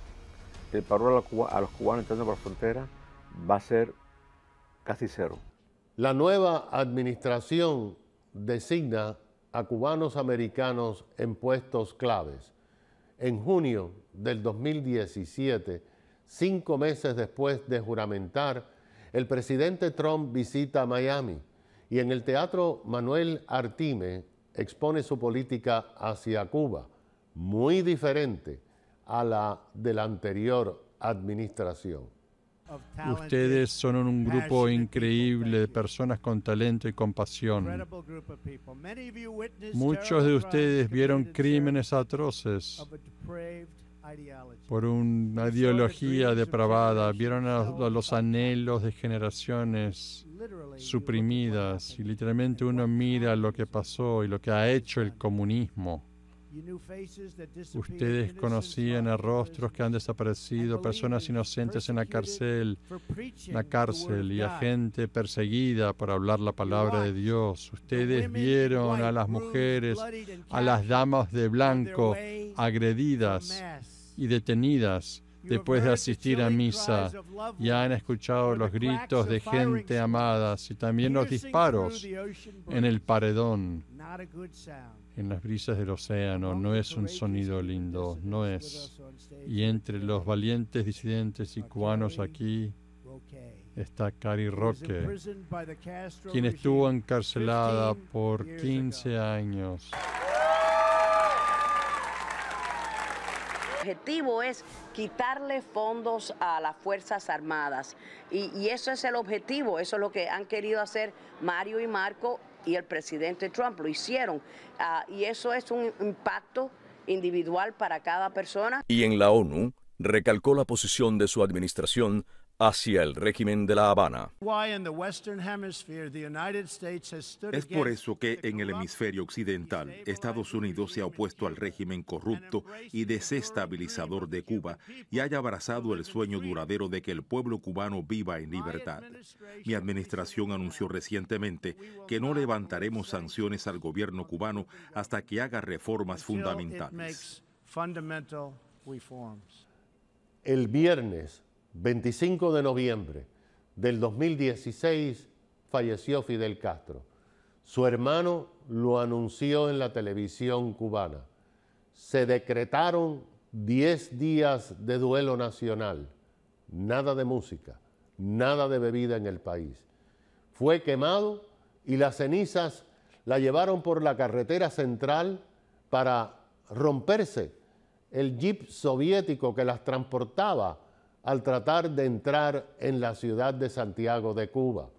El paro a, los cubanos entrando por la frontera va a ser casi cero. La nueva administración designa a cubanos americanos en puestos claves. En junio del 2017, cinco meses después de juramentar, el presidente Trump visita Miami y en el Teatro Manuel Artime expone su política hacia Cuba, muy diferente a la de la anterior administración. Ustedes son un grupo increíble de personas con talento y compasión. Muchos de ustedes vieron crímenes atroces por una ideología depravada, vieron a, los anhelos de generaciones suprimidas y literalmente uno mira lo que pasó y lo que ha hecho el comunismo. Ustedes conocían a rostros que han desaparecido, personas inocentes en la cárcel, la cárcel y a gente perseguida por hablar la palabra de Dios. Ustedes vieron a las mujeres, a las damas de blanco agredidas y detenidas después de asistir a misa ya han escuchado los gritos de gente amada y también los disparos en el paredón, en las brisas del océano. No es un sonido lindo, no es. Y entre los valientes disidentes y cubanos aquí está Cari Roque, quien estuvo encarcelada por 15 años. objetivo es quitarle fondos a las Fuerzas Armadas. Y, eso es el objetivo, eso es lo que han querido hacer Mario y Marco y el presidente Trump, lo hicieron. Ah, y eso es un impacto individual para cada persona. Y en la ONU recalcó la posición de su administración hacia el régimen de La Habana. Es por eso que en el hemisferio occidental Estados Unidos se ha opuesto al régimen corrupto y desestabilizador de Cuba y haya abrazado el sueño duradero de que el pueblo cubano viva en libertad. Mi administración anunció recientemente que no levantaremos sanciones al gobierno cubano hasta que haga reformas fundamentales. El viernes 25 de noviembre del 2016 falleció Fidel Castro. Su hermano lo anunció en la televisión cubana. Se decretaron 10 días de duelo nacional. Nada de música, nada de bebida en el país. Fue quemado y las cenizas la llevaron por la carretera central para romperse el jeep soviético que las transportaba al tratar de entrar en la ciudad de Santiago de Cuba.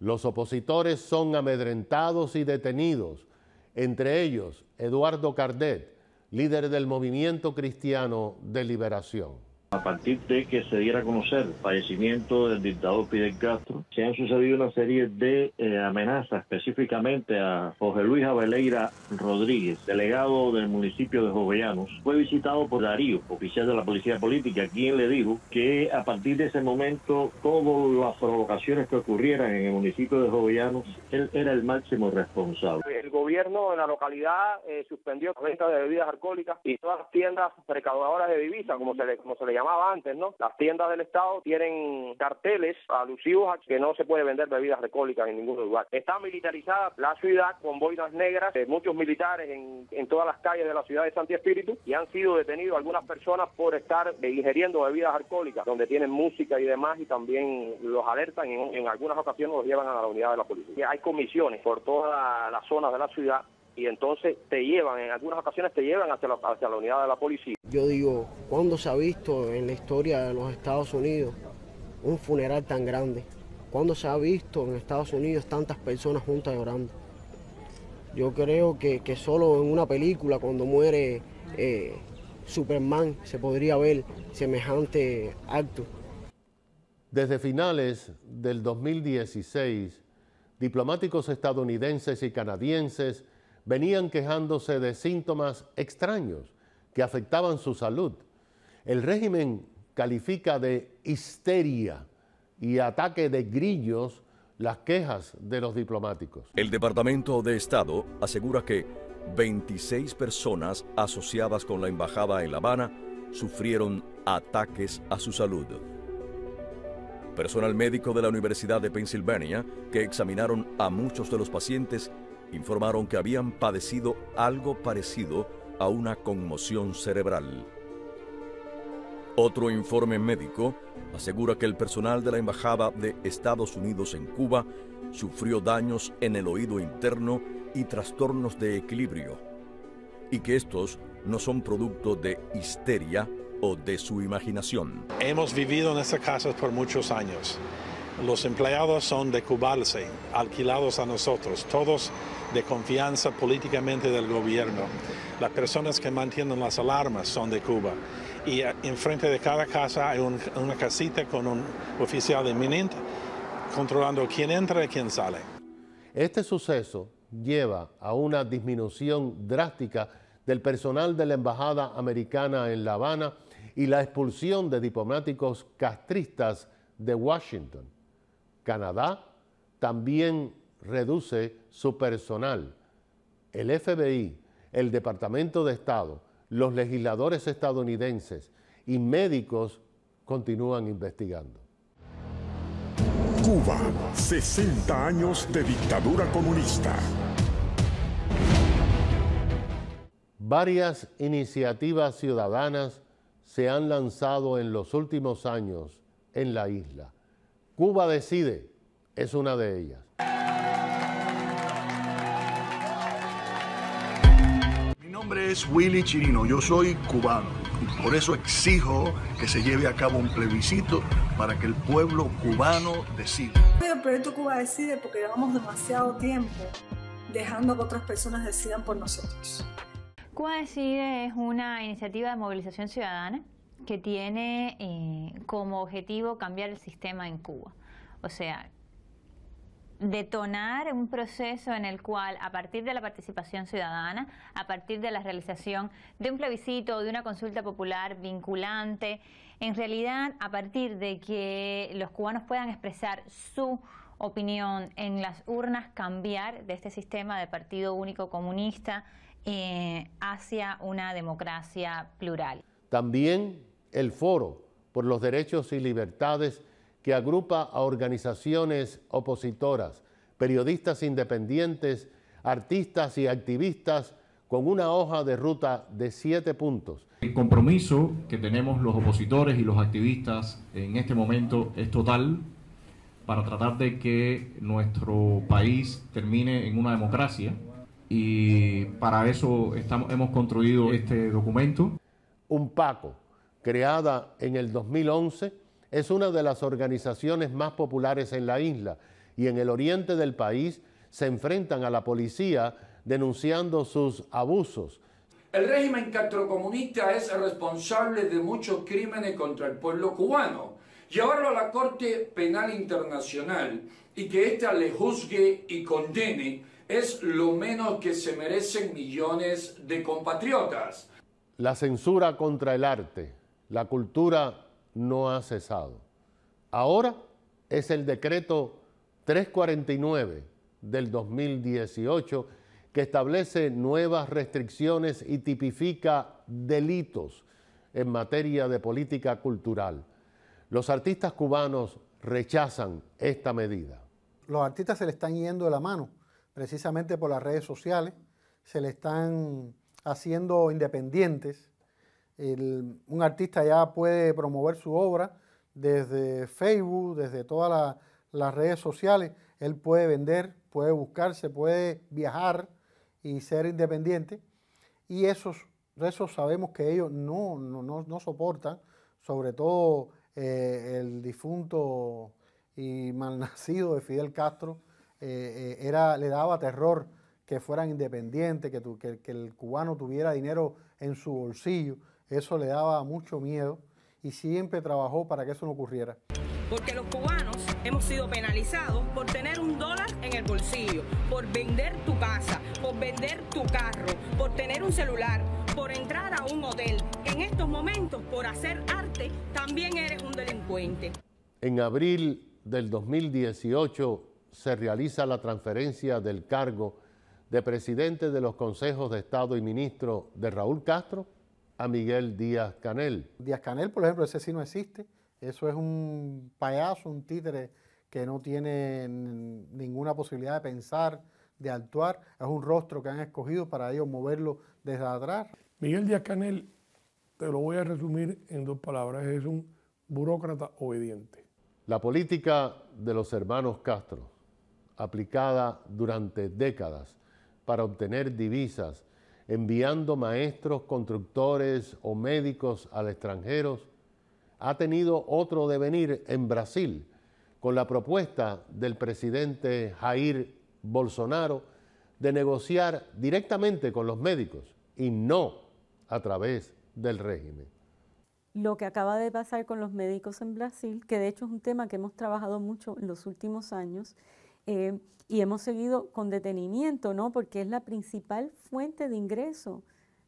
Los opositores son amedrentados y detenidos, entre ellos Eduardo Cardet, líder del Movimiento Cristiano de Liberación. A partir de que se diera a conocer el fallecimiento del dictador Fidel Castro, se han sucedido una serie de eh, amenazas específicamente a José Luis Abeleira Rodríguez, delegado del municipio de Jovellanos. Fue visitado por Darío, oficial de la policía política, quien le dijo que a partir de ese momento todas las provocaciones que ocurrieran en el municipio de Jovellanos, él era el máximo responsable. El gobierno de la localidad eh, suspendió la venta de bebidas alcohólicas y todas las tiendas precaudadoras de divisas, como se le, como se le llamaba antes, ¿no? Las tiendas del Estado tienen carteles alusivos a que no se puede vender bebidas alcohólicas en ningún lugar. Está militarizada la ciudad con boinas negras, eh, muchos militares en, todas las calles de la ciudad de Santi Espíritu y han sido detenidos algunas personas por estar eh, bebidas alcohólicas, donde tienen música y demás y también los alertan y en, en algunas ocasiones los llevan a la unidad de la policía. Hay comisiones por todas las zonas de la ciudad y entonces te llevan, en algunas ocasiones te llevan hacia la, unidad de la policía. Yo digo, ¿cuándo se ha visto en la historia de los Estados Unidos un funeral tan grande? ¿Cuándo se ha visto en Estados Unidos tantas personas juntas llorando? Yo creo que, solo en una película, cuando muere eh, Superman, se podría ver semejante acto. Desde finales del 2016, diplomáticos estadounidenses y canadienses venían quejándose de síntomas extraños que afectaban su salud. El régimen califica de histeria y ataque de grillos las quejas de los diplomáticos. El Departamento de Estado asegura que 26 personas asociadas con la embajada en La Habana sufrieron ataques a su salud. Personal médico de la Universidad de Pensilvania, que examinaron a muchos de los pacientes, informaron que habían padecido algo parecido a una conmoción cerebral. Otro informe médico asegura que el personal de la Embajada de Estados Unidos en Cuba sufrió daños en el oído interno y trastornos de equilibrio, y que estos no son producto de histeria o de su imaginación. Hemos vivido en estas casas por muchos años los empleados son de Cuba, alquilados a nosotros, todos de confianza políticamente del gobierno. Las personas que mantienen las alarmas son de Cuba. Y eh, enfrente de cada casa hay una casita con un oficial de MININT controlando quién entra y quién sale. Este suceso lleva a una disminución drástica del personal de la Embajada Americana en La Habana y la expulsión de diplomáticos castristas de Washington. Canadá también reduce su personal. El FBI, el Departamento de Estado, los legisladores estadounidenses y médicos continúan investigando. Cuba, 60 años de dictadura comunista. Varias iniciativas ciudadanas se han lanzado en los últimos años en la isla. Cuba decide es una de ellas. Mi nombre es Willy Chirino, yo soy cubano. Por eso exijo que se lleve a cabo un plebiscito para que el pueblo cubano decida. Pero proyecto Cuba decide porque llevamos demasiado tiempo dejando que otras personas decidan por nosotros. Cuba decide es una iniciativa de movilización ciudadana que tiene eh, como objetivo cambiar el sistema en Cuba. O sea, detonar un proceso en el cual, a partir de la participación ciudadana, a partir de la realización de un plebiscito de una consulta popular vinculante, en realidad, a partir de que los cubanos puedan expresar su opinión en las urnas, cambiar de este sistema de partido único comunista eh, hacia una democracia plural. También el Foro por los Derechos y Libertades que agrupa a organizaciones opositoras, periodistas independientes, artistas y activistas con una hoja de ruta de siete puntos. El compromiso que tenemos los opositores y los activistas en este momento es total para tratar de que nuestro país termine en una democracia y para eso hemos construido este documento. Un Paco creada en el 2011, es una de las organizaciones más populares en la isla y en el oriente del país se enfrentan a la policía denunciando sus abusos. El régimen catrocomunista es responsable de muchos crímenes contra el pueblo cubano. Llevarlo a la Corte Penal Internacional y que ésta le juzgue y condene es lo menos que se merecen millones de compatriotas. La censura contra el arte, la cultura no ha cesado. Ahora es el decreto 349 del 2018 que establece nuevas restricciones y tipifica delitos en materia de política cultural. Los artistas cubanos rechazan esta medida. Los artistas se le están yendo de la mano, precisamente por las redes sociales, se le están haciendo independientes, un artista ya puede promover su obra desde Facebook, desde todas las redes sociales. Él puede vender, puede buscarse, puede viajar y ser independiente. Y esos, esos sabemos que ellos no, no, soportan, sobre todo eh, el difunto y malnacido de Fidel Castro, eh, eh, le daba terror que fueran independientes, que el cubano tuviera dinero en su bolsillo eso le daba mucho miedo y siempre trabajó para que eso no ocurriera. Porque los cubanos hemos sido penalizados por tener un dólar en el bolsillo, por vender tu casa, por vender tu carro, por tener un celular, por entrar a un hotel. En estos momentos, por hacer arte, también eres un delincuente. En abril del 2018 se realiza la transferencia del cargo de presidente de los consejos de Estado y ministro de Raúl Castro a Miguel Díaz Canel. Díaz Canel, por ejemplo, ese sí no existe. Eso es un payaso, un títere que no tiene ninguna posibilidad de pensar, de actuar. Es un rostro que han escogido para ellos moverlo desde atrás. Miguel Díaz Canel, te lo voy a resumir en dos palabras, es un burócrata obediente. La política de los hermanos Castro, aplicada durante décadas para obtener divisas enviando maestros, constructores o médicos al extranjero, ha tenido otro devenir en Brasil con la propuesta del presidente Jair Bolsonaro de negociar directamente con los médicos y no a través del régimen. Lo que acaba de pasar con los médicos en Brasil, que de hecho es un tema que hemos trabajado mucho en los últimos años, eh, y hemos seguido con detenimiento, ¿no? Porque es la principal fuente de ingreso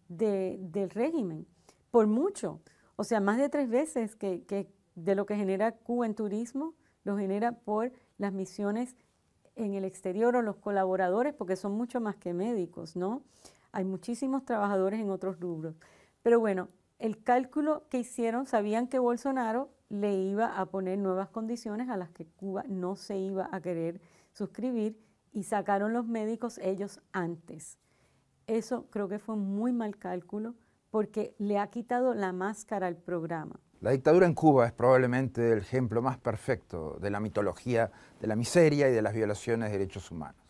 de, del régimen, por mucho. O sea, más de tres veces que, que de lo que genera Cuba en turismo, lo genera por las misiones en el exterior o los colaboradores, porque son mucho más que médicos, ¿no? Hay muchísimos trabajadores en otros rubros. Pero bueno, el cálculo que hicieron, sabían que Bolsonaro le iba a poner nuevas condiciones a las que Cuba no se iba a querer suscribir y sacaron los médicos ellos antes. Eso creo que fue muy mal cálculo porque le ha quitado la máscara al programa. La dictadura en Cuba es probablemente el ejemplo más perfecto de la mitología de la miseria y de las violaciones de derechos humanos.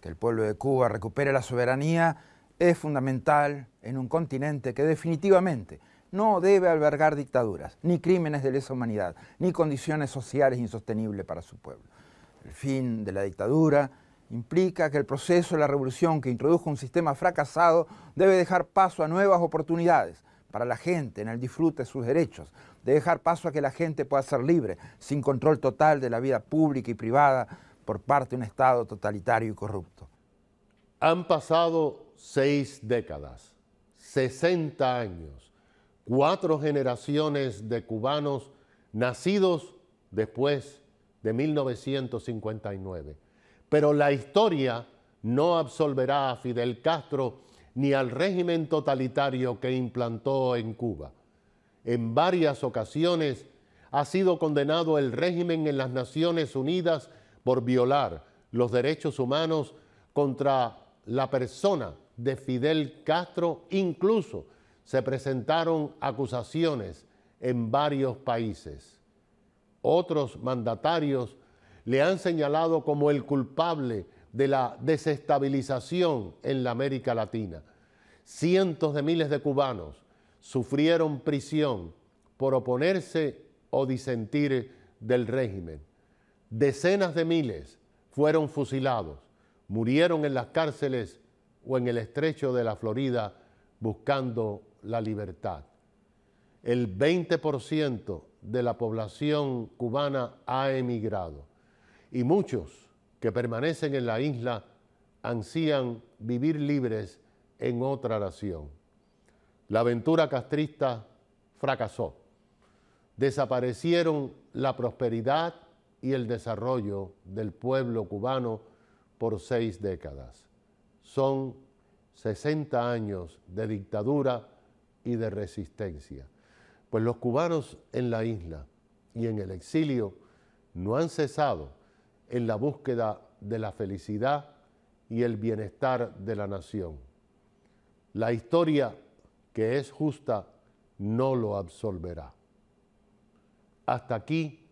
Que el pueblo de Cuba recupere la soberanía es fundamental en un continente que definitivamente no debe albergar dictaduras, ni crímenes de lesa humanidad, ni condiciones sociales insostenibles para su pueblo el fin de la dictadura, implica que el proceso de la revolución que introdujo un sistema fracasado debe dejar paso a nuevas oportunidades para la gente en el disfrute de sus derechos, de dejar paso a que la gente pueda ser libre, sin control total de la vida pública y privada por parte de un Estado totalitario y corrupto. Han pasado seis décadas, 60 años, cuatro generaciones de cubanos nacidos después de de 1959. Pero la historia no absolverá a Fidel Castro ni al régimen totalitario que implantó en Cuba. En varias ocasiones ha sido condenado el régimen en las Naciones Unidas por violar los derechos humanos contra la persona de Fidel Castro. Incluso se presentaron acusaciones en varios países otros mandatarios le han señalado como el culpable de la desestabilización en la América Latina. Cientos de miles de cubanos sufrieron prisión por oponerse o disentir del régimen. Decenas de miles fueron fusilados, murieron en las cárceles o en el estrecho de la Florida buscando la libertad. El 20% de la población cubana ha emigrado y muchos que permanecen en la isla ansían vivir libres en otra nación. La aventura castrista fracasó. Desaparecieron la prosperidad y el desarrollo del pueblo cubano por seis décadas. Son 60 años de dictadura y de resistencia pues los cubanos en la isla y en el exilio no han cesado en la búsqueda de la felicidad y el bienestar de la nación. La historia que es justa no lo absolverá. Hasta aquí,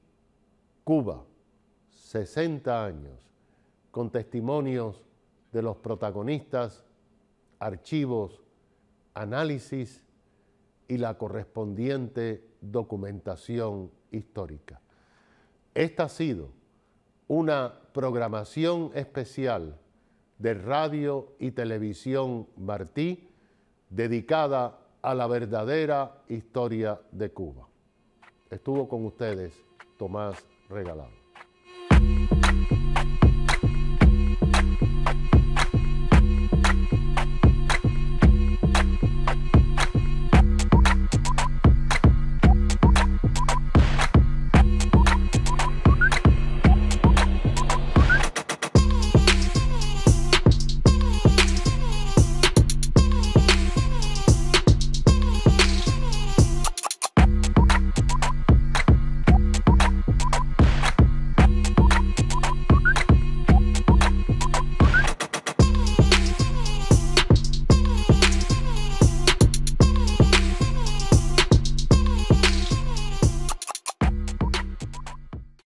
Cuba, 60 años, con testimonios de los protagonistas, archivos, análisis y la correspondiente documentación histórica. Esta ha sido una programación especial de radio y televisión Martí dedicada a la verdadera historia de Cuba. Estuvo con ustedes Tomás Regalado.